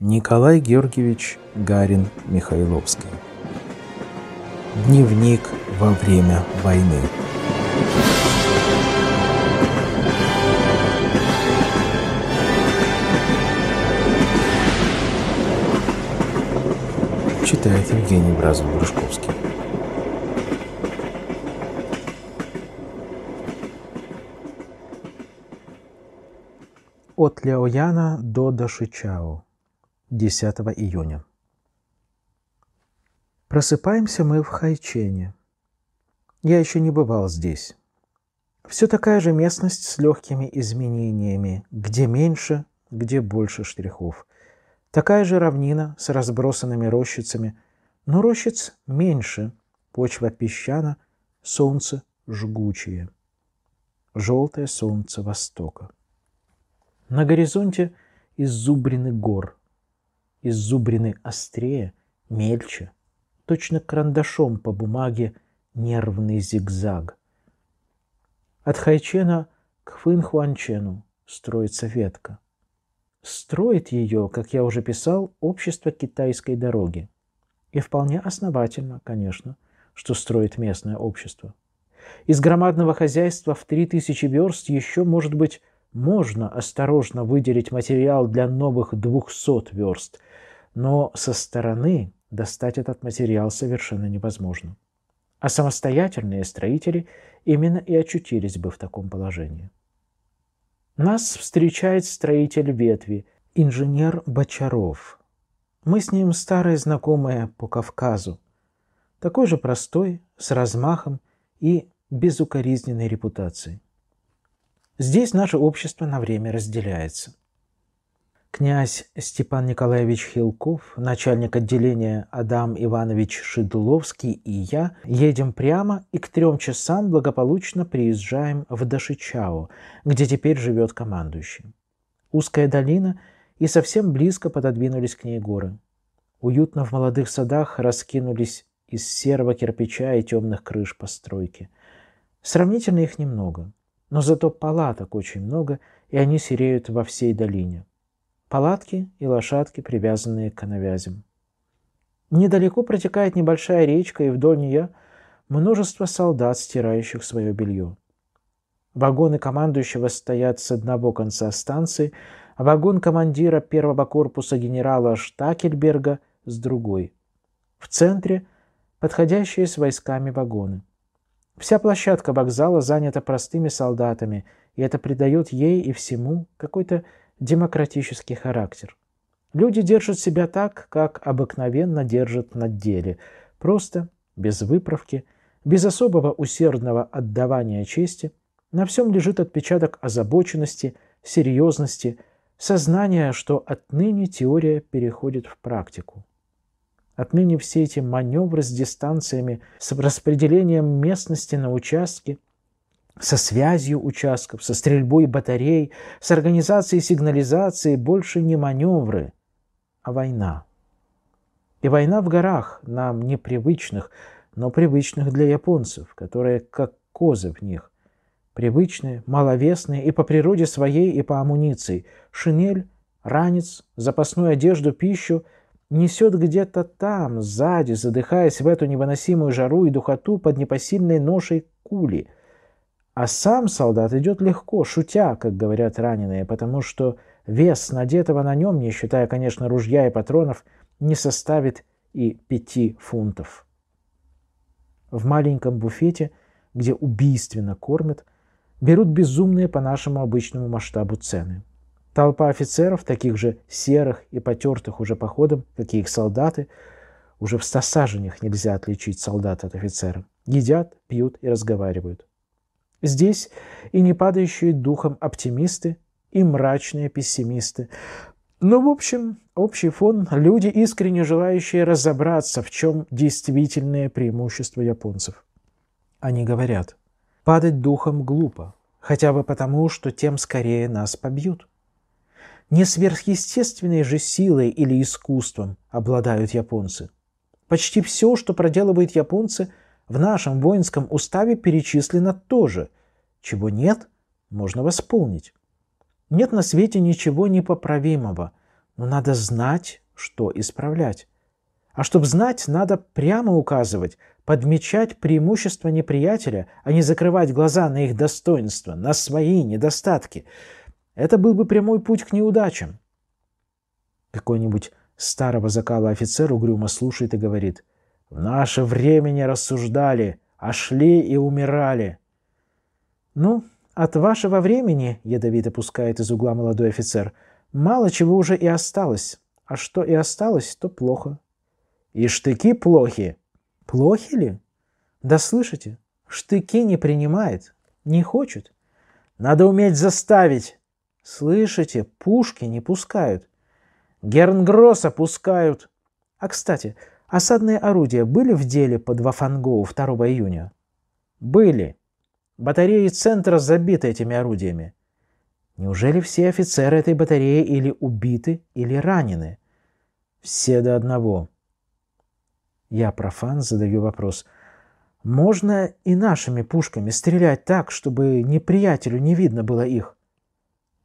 Николай Георгиевич Гарин Михайловский. Дневник во время войны. Читает Евгений Бразов-Грушковский. От Ляояна до Дашичао. 10 июня. Просыпаемся мы в Хайчене. Я еще не бывал здесь. Все такая же местность с легкими изменениями, где меньше, где больше штрихов. Такая же равнина с разбросанными рощицами, но рощиц меньше, почва песчана, солнце жгучее. Желтое солнце востока. На горизонте изубрины гор изубрины острее, мельче, точно карандашом по бумаге нервный зигзаг. От Хайчена к Фынхуанчену строится ветка. Строит ее, как я уже писал, общество китайской дороги. И вполне основательно, конечно, что строит местное общество. Из громадного хозяйства в 3000 верст еще, может быть, можно осторожно выделить материал для новых 200 верст, но со стороны достать этот материал совершенно невозможно. А самостоятельные строители именно и очутились бы в таком положении. Нас встречает строитель ветви, инженер Бочаров. Мы с ним старые знакомые по Кавказу. Такой же простой, с размахом и безукоризненной репутацией. Здесь наше общество на время разделяется. Князь Степан Николаевич Хилков, начальник отделения Адам Иванович Шидловский и я едем прямо и к трем часам благополучно приезжаем в Дашичао, где теперь живет командующий. Узкая долина и совсем близко пододвинулись к ней горы. Уютно в молодых садах раскинулись из серого кирпича и темных крыш постройки. Сравнительно их немного. Но зато палаток очень много, и они сереют во всей долине. Палатки и лошадки, привязанные к навязям. Недалеко протекает небольшая речка, и вдоль нее множество солдат, стирающих свое белье. Вагоны командующего стоят с одного конца станции, а вагон командира первого корпуса генерала Штакельберга с другой. В центре подходящие с войсками вагоны – Вся площадка вокзала занята простыми солдатами, и это придает ей и всему какой-то демократический характер. Люди держат себя так, как обыкновенно держат на деле, просто, без выправки, без особого усердного отдавания чести, на всем лежит отпечаток озабоченности, серьезности, сознания, что отныне теория переходит в практику. Отныне все эти маневры с дистанциями, с распределением местности на участке, со связью участков, со стрельбой батарей, с организацией сигнализации больше не маневры, а война. И война в горах, нам непривычных, но привычных для японцев, которые как козы в них. Привычные, маловесные и по природе своей, и по амуниции. Шинель, ранец, запасную одежду, пищу – несет где-то там, сзади, задыхаясь в эту невыносимую жару и духоту под непосильной ношей кули. А сам солдат идет легко, шутя, как говорят раненые, потому что вес надетого на нем, не считая, конечно, ружья и патронов, не составит и пяти фунтов. В маленьком буфете, где убийственно кормят, берут безумные по нашему обычному масштабу цены – Толпа офицеров, таких же серых и потертых уже походом, как и их солдаты, уже в ста саженях нельзя отличить солдата от офицера, едят, пьют и разговаривают. Здесь и не падающие духом оптимисты, и мрачные пессимисты. Но, ну, в общем, общий фон – люди, искренне желающие разобраться, в чем действительное преимущество японцев. Они говорят, падать духом глупо, хотя бы потому, что тем скорее нас побьют. Не сверхъестественной же силой или искусством обладают японцы. Почти все, что проделывают японцы, в нашем воинском уставе перечислено тоже. Чего нет, можно восполнить. Нет на свете ничего непоправимого, но надо знать, что исправлять. А чтобы знать, надо прямо указывать, подмечать преимущества неприятеля, а не закрывать глаза на их достоинства, на свои недостатки – это был бы прямой путь к неудачам. Какой-нибудь старого закала офицер угрюмо слушает и говорит, «В наше время не рассуждали, а шли и умирали». «Ну, от вашего времени, — ядовито пускает из угла молодой офицер, — мало чего уже и осталось. А что и осталось, то плохо». «И штыки плохи». «Плохи ли? Да слышите, штыки не принимает, не хочет». «Надо уметь заставить, Слышите, пушки не пускают. Гернгросса пускают. А, кстати, осадные орудия были в деле под Вафангоу 2 июня? Были. Батареи центра забиты этими орудиями. Неужели все офицеры этой батареи или убиты, или ранены? Все до одного. Я, профан, задаю вопрос. Можно и нашими пушками стрелять так, чтобы неприятелю не видно было их?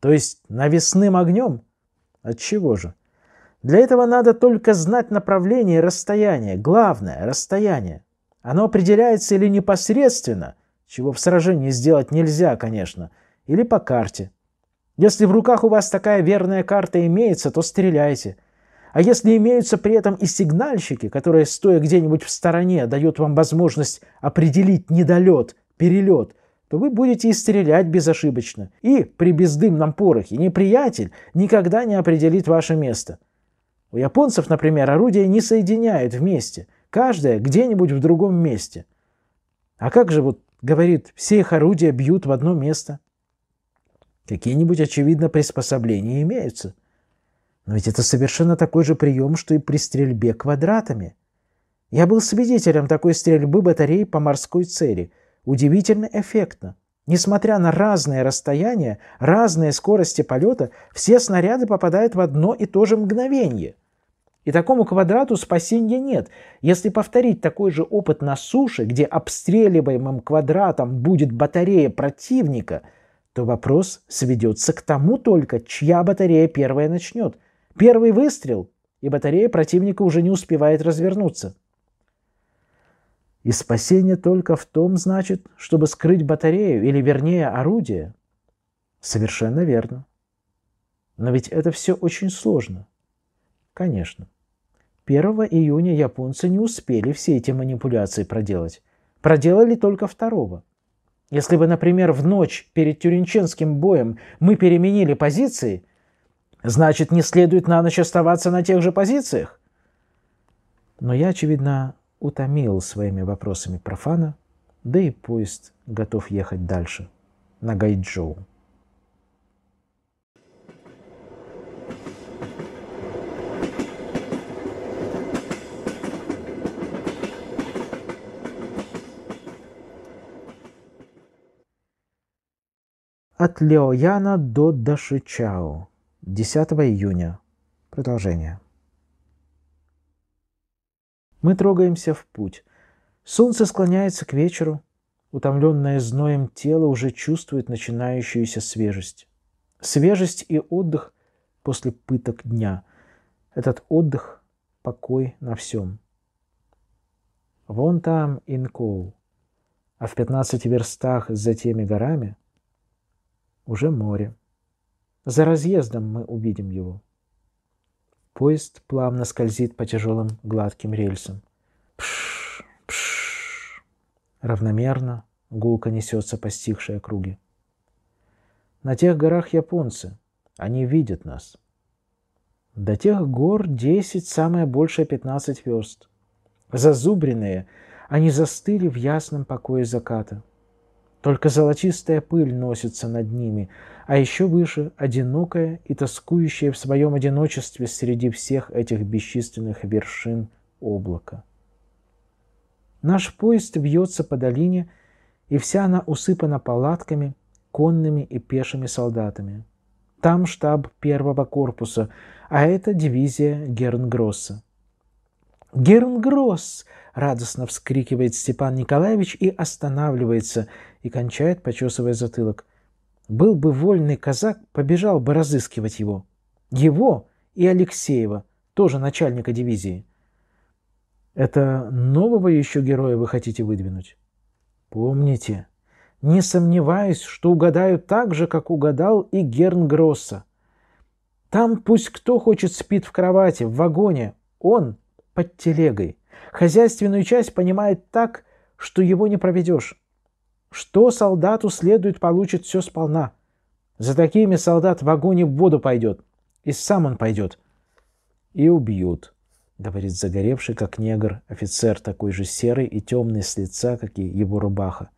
То есть навесным огнем? От чего же? Для этого надо только знать направление и расстояние. Главное – расстояние. Оно определяется или непосредственно, чего в сражении сделать нельзя, конечно, или по карте. Если в руках у вас такая верная карта имеется, то стреляйте. А если имеются при этом и сигнальщики, которые, стоя где-нибудь в стороне, дают вам возможность определить недолет, перелет – то вы будете и стрелять безошибочно. И при бездымном порохе неприятель никогда не определит ваше место. У японцев, например, орудия не соединяют вместе, каждое где-нибудь в другом месте. А как же вот, говорит, все их орудия бьют в одно место? Какие-нибудь, очевидно, приспособления имеются. Но ведь это совершенно такой же прием, что и при стрельбе квадратами. Я был свидетелем такой стрельбы батареи по морской цели – удивительно эффектно. Несмотря на разные расстояния, разные скорости полета, все снаряды попадают в одно и то же мгновение. И такому квадрату спасения нет. Если повторить такой же опыт на суше, где обстреливаемым квадратом будет батарея противника, то вопрос сведется к тому только, чья батарея первая начнет. Первый выстрел, и батарея противника уже не успевает развернуться. И спасение только в том, значит, чтобы скрыть батарею, или вернее орудие. Совершенно верно. Но ведь это все очень сложно. Конечно. 1 июня японцы не успели все эти манипуляции проделать. Проделали только 2. Если бы, например, в ночь перед Тюринченским боем мы переменили позиции, значит, не следует на ночь оставаться на тех же позициях. Но я, очевидно, утомил своими вопросами профана, да и поезд готов ехать дальше, на Гайджоу. От Леояна до Дашичао. 10 июня. Продолжение. Мы трогаемся в путь. Солнце склоняется к вечеру. Утомленное зноем тело уже чувствует начинающуюся свежесть. Свежесть и отдых после пыток дня. Этот отдых – покой на всем. Вон там Инкоу, а в 15 верстах за теми горами уже море. За разъездом мы увидим его. Поезд плавно скользит по тяжелым гладким рельсам. Пш, пш. Равномерно гулко несется по постигшие округи. На тех горах японцы. Они видят нас. До тех гор десять самое большее пятнадцать верст. Зазубренные, они застыли в ясном покое заката – только золотистая пыль носится над ними, а еще выше – одинокая и тоскующая в своем одиночестве среди всех этих бесчисленных вершин облака. Наш поезд бьется по долине, и вся она усыпана палатками, конными и пешими солдатами. Там штаб первого корпуса, а это дивизия Гернгросса. Гернгросс! Радостно вскрикивает Степан Николаевич и останавливается, и кончает, почесывая затылок. Был бы вольный казак, побежал бы разыскивать его. Его и Алексеева, тоже начальника дивизии. Это нового еще героя вы хотите выдвинуть? Помните, не сомневаюсь, что угадаю так же, как угадал и Гернгросса. Там пусть кто хочет спит в кровати, в вагоне, он под телегой. Хозяйственную часть понимает так, что его не проведешь. Что солдату следует, получит все сполна. За такими солдат в огонь и в воду пойдет. И сам он пойдет. И убьют, говорит загоревший, как негр, офицер такой же серый и темный с лица, как и его рубаха.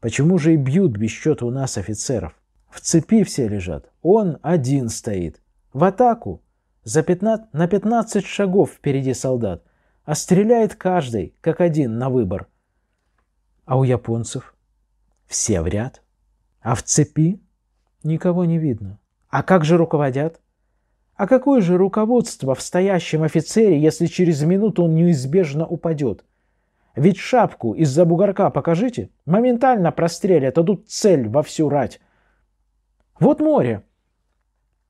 Почему же и бьют без счета у нас офицеров? В цепи все лежат. Он один стоит. В атаку за 15, на 15 шагов впереди солдат, а стреляет каждый, как один, на выбор. А у японцев все в ряд, а в цепи никого не видно. А как же руководят? А какое же руководство в стоящем офицере, если через минуту он неизбежно упадет? Ведь шапку из-за бугорка покажите, моментально прострелят, а тут цель во всю рать. Вот море,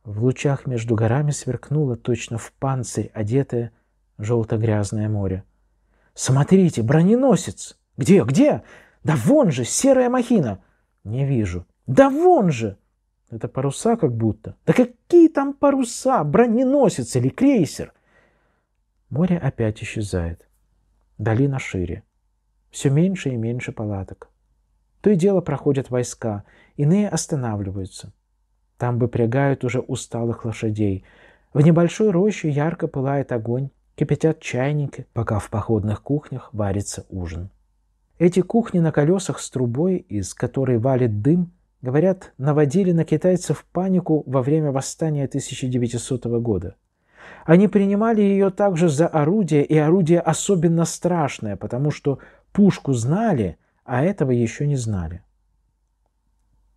в лучах между горами сверкнуло точно в панцирь одетое желто-грязное море. «Смотрите, броненосец! Где, где? Да вон же, серая махина!» «Не вижу». «Да вон же!» «Это паруса как будто». «Да какие там паруса? Броненосец или крейсер?» Море опять исчезает. Долина шире. Все меньше и меньше палаток. То и дело проходят войска, иные останавливаются – там выпрягают уже усталых лошадей. В небольшой роще ярко пылает огонь, кипятят чайники, пока в походных кухнях варится ужин. Эти кухни на колесах с трубой, из которой валит дым, говорят, наводили на китайцев панику во время восстания 1900 года. Они принимали ее также за орудие, и орудие особенно страшное, потому что пушку знали, а этого еще не знали.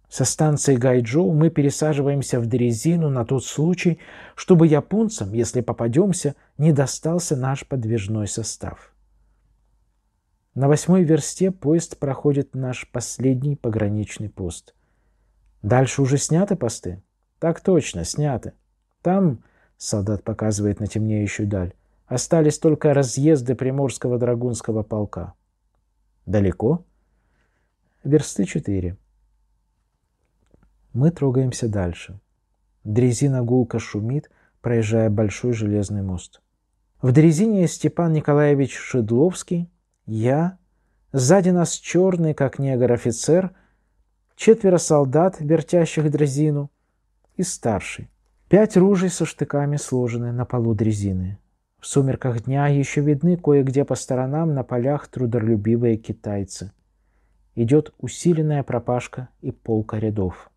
Со станции Гайджоу мы пересаживаемся в дрезину на тот случай, чтобы японцам, если попадемся, не достался наш подвижной состав. На восьмой версте поезд проходит наш последний пограничный пост. Дальше уже сняты посты? Так точно, сняты. Там, солдат показывает на темнеющую даль, остались только разъезды Приморского драгунского полка. Далеко? Версты четыре. Мы трогаемся дальше. Дрезина гулко шумит, проезжая большой железный мост. В дрезине Степан Николаевич Шедловский, я, сзади нас черный, как негр офицер, четверо солдат, вертящих дрезину, и старший. Пять ружей со штыками сложены на полу дрезины. В сумерках дня еще видны кое-где по сторонам на полях трудолюбивые китайцы. Идет усиленная пропашка и полка рядов.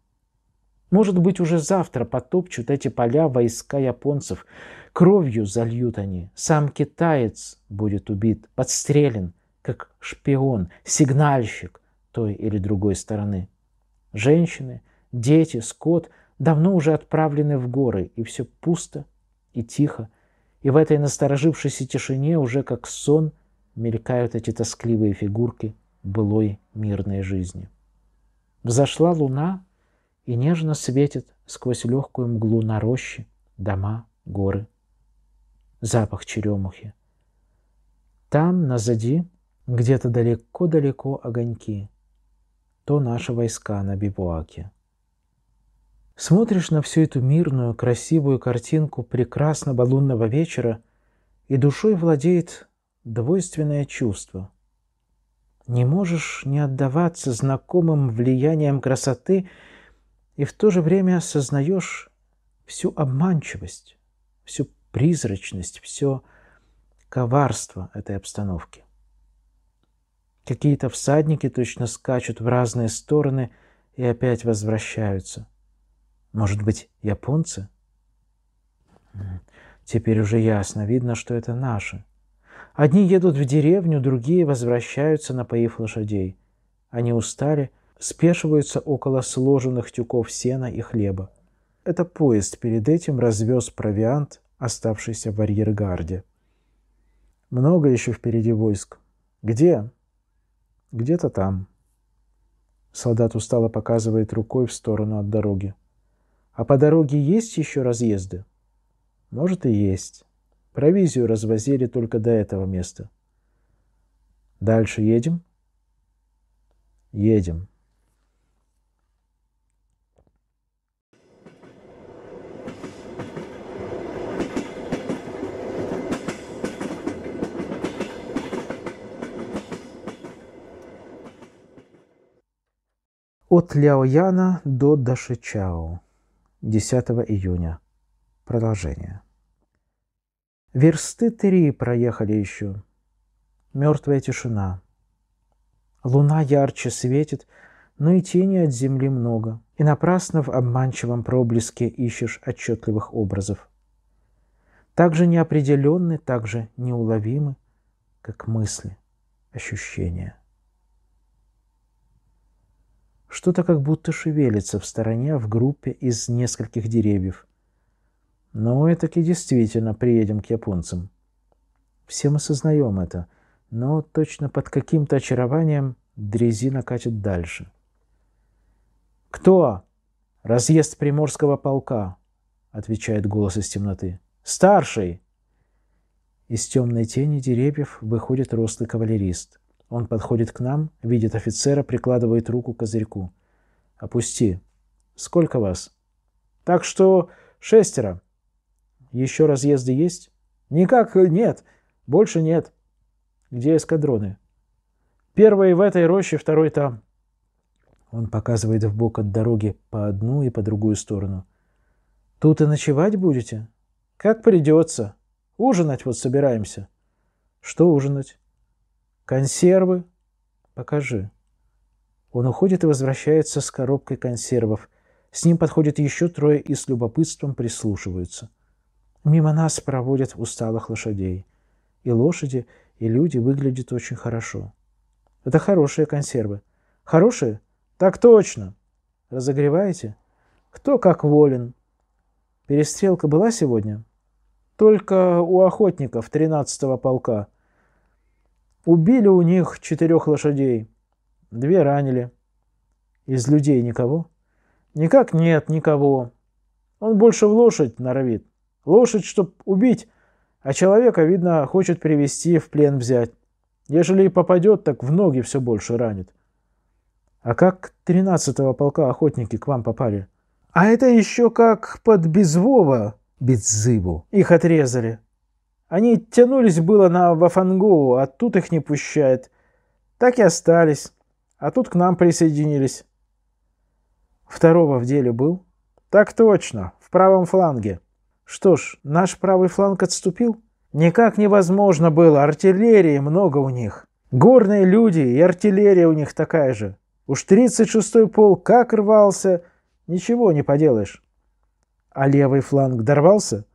Может быть, уже завтра потопчут эти поля войска японцев. Кровью зальют они. Сам китаец будет убит, подстрелен, как шпион, сигнальщик той или другой стороны. Женщины, дети, скот давно уже отправлены в горы, и все пусто и тихо. И в этой насторожившейся тишине уже как сон мелькают эти тоскливые фигурки былой мирной жизни. Взошла луна, и нежно светит сквозь легкую мглу на рощи, дома, горы. Запах черемухи. Там, назади, где-то далеко-далеко огоньки. То наши войска на бивуаке. Смотришь на всю эту мирную, красивую картинку прекрасно балунного вечера, и душой владеет двойственное чувство. Не можешь не отдаваться знакомым влияниям красоты – и в то же время осознаешь всю обманчивость, всю призрачность, все коварство этой обстановки. Какие-то всадники точно скачут в разные стороны и опять возвращаются. Может быть, японцы? Теперь уже ясно, видно, что это наши. Одни едут в деревню, другие возвращаются, напоив лошадей. Они устали спешиваются около сложенных тюков сена и хлеба. Это поезд перед этим развез провиант, оставшийся в арьергарде. Много еще впереди войск. Где? Где-то там. Солдат устало показывает рукой в сторону от дороги. А по дороге есть еще разъезды? Может и есть. Провизию развозили только до этого места. Дальше едем? Едем. От Ляояна до Дашичао. 10 июня. Продолжение. Версты три проехали еще. Мертвая тишина. Луна ярче светит, но и тени от земли много, и напрасно в обманчивом проблеске ищешь отчетливых образов. Так же неопределенны, так же неуловимы, как мысли, ощущения – что-то как будто шевелится в стороне в группе из нескольких деревьев. Но Ну, таки действительно приедем к японцам. Все мы сознаем это, но точно под каким-то очарованием дрезина катит дальше. «Кто?» «Разъезд приморского полка», — отвечает голос из темноты. «Старший!» Из темной тени деревьев выходит рослый кавалерист — он подходит к нам, видит офицера, прикладывает руку к козырьку. «Опусти». «Сколько вас?» «Так что шестеро». «Еще разъезды есть?» «Никак нет. Больше нет». «Где эскадроны?» «Первый в этой роще, второй там». Он показывает вбок от дороги по одну и по другую сторону. «Тут и ночевать будете?» «Как придется. Ужинать вот собираемся». «Что ужинать?» консервы, покажи. Он уходит и возвращается с коробкой консервов. С ним подходят еще трое и с любопытством прислушиваются. Мимо нас проводят усталых лошадей. И лошади, и люди выглядят очень хорошо. Это хорошие консервы. Хорошие? Так точно. Разогреваете? Кто как волен. Перестрелка была сегодня? Только у охотников 13-го полка – Убили у них четырех лошадей, две ранили. Из людей никого? Никак нет, никого. Он больше в лошадь норовит. Лошадь, чтоб убить, а человека, видно, хочет привести в плен взять. Ежели и попадет, так в ноги все больше ранит. А как тринадцатого полка охотники к вам попали? А это еще как под Безвова, Беззыбу. Их отрезали. Они тянулись было на Вафангоу, а тут их не пущает. Так и остались. А тут к нам присоединились. Второго в деле был? Так точно, в правом фланге. Что ж, наш правый фланг отступил? Никак невозможно было, артиллерии много у них. Горные люди и артиллерия у них такая же. Уж 36-й пол как рвался, ничего не поделаешь. А левый фланг дорвался?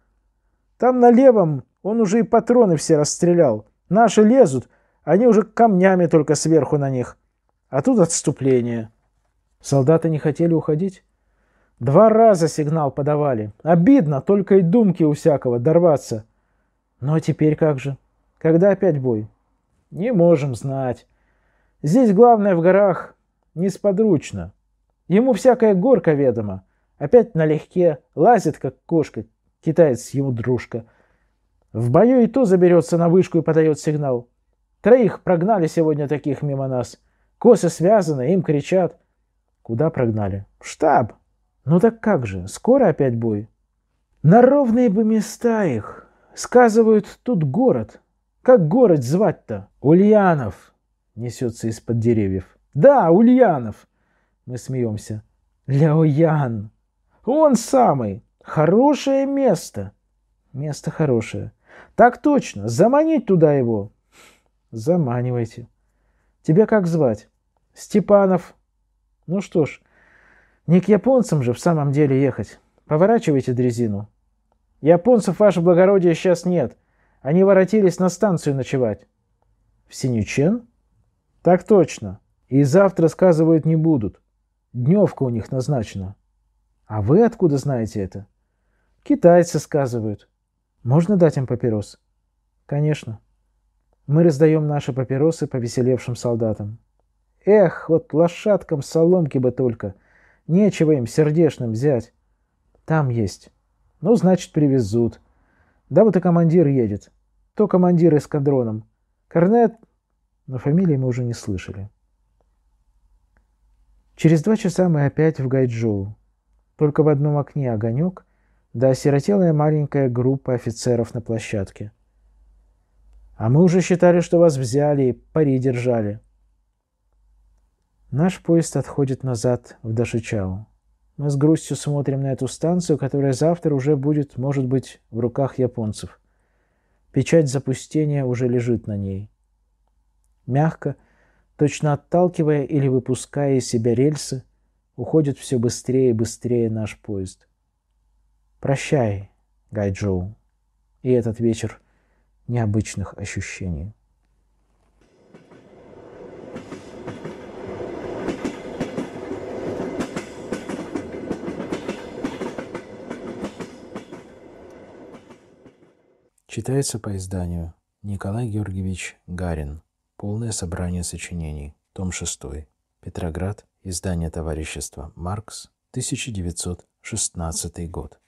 Там на левом он уже и патроны все расстрелял. Наши лезут, они уже камнями только сверху на них. А тут отступление. Солдаты не хотели уходить? Два раза сигнал подавали. Обидно, только и думки у всякого дорваться. Но ну, а теперь как же? Когда опять бой? Не можем знать. Здесь главное в горах несподручно. Ему всякая горка ведома. Опять налегке лазит, как кошка, китаец ему дружка – в бою и то заберется на вышку и подает сигнал. Троих прогнали сегодня таких мимо нас. Косы связаны, им кричат. Куда прогнали? В штаб. Ну так как же, скоро опять бой. На ровные бы места их. Сказывают, тут город. Как город звать-то? Ульянов, несется из-под деревьев. Да, Ульянов. Мы смеемся. Ляоян. Он самый. Хорошее место. Место хорошее. Так точно, заманить туда его. Заманивайте. Тебя как звать? Степанов. Ну что ж, не к японцам же в самом деле ехать. Поворачивайте дрезину. Японцев, ваше благородие, сейчас нет. Они воротились на станцию ночевать. В Синючен? Так точно. И завтра сказывают не будут. Дневка у них назначена. А вы откуда знаете это? Китайцы сказывают. Можно дать им папирос? Конечно. Мы раздаем наши папиросы повеселевшим солдатам. Эх, вот лошадкам соломки бы только. Нечего им сердешным взять. Там есть. Ну, значит, привезут. Да вот и командир едет. То командир эскадроном. Корнет... Но фамилии мы уже не слышали. Через два часа мы опять в Гайджоу. Только в одном окне огонек, да осиротелая маленькая группа офицеров на площадке. «А мы уже считали, что вас взяли и пари держали». Наш поезд отходит назад в Дашичау. Мы с грустью смотрим на эту станцию, которая завтра уже будет, может быть, в руках японцев. Печать запустения уже лежит на ней. Мягко, точно отталкивая или выпуская из себя рельсы, уходит все быстрее и быстрее наш поезд – Прощай, Гайджоу, и этот вечер необычных ощущений. Читается по изданию Николай Георгиевич Гарин. Полное собрание сочинений. Том 6. Петроград. Издание товарищества «Маркс», 1916 год.